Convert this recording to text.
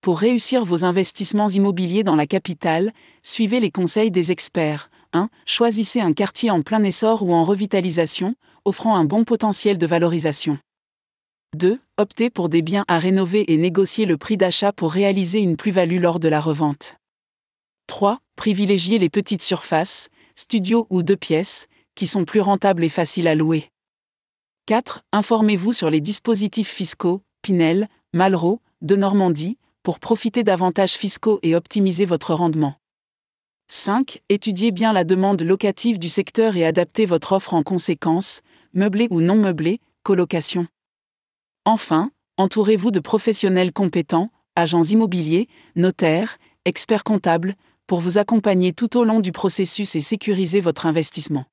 Pour réussir vos investissements immobiliers dans la capitale, suivez les conseils des experts. 1. Choisissez un quartier en plein essor ou en revitalisation, offrant un bon potentiel de valorisation. 2. Optez pour des biens à rénover et négociez le prix d'achat pour réaliser une plus-value lors de la revente. 3. Privilégiez les petites surfaces, studios ou deux pièces, qui sont plus rentables et faciles à louer. 4. Informez-vous sur les dispositifs fiscaux, Pinel, Malraux, de Normandie, pour profiter davantage fiscaux et optimiser votre rendement. 5. Étudiez bien la demande locative du secteur et adaptez votre offre en conséquence, meublée ou non meublé, colocation. Enfin, entourez-vous de professionnels compétents, agents immobiliers, notaires, experts comptables, pour vous accompagner tout au long du processus et sécuriser votre investissement.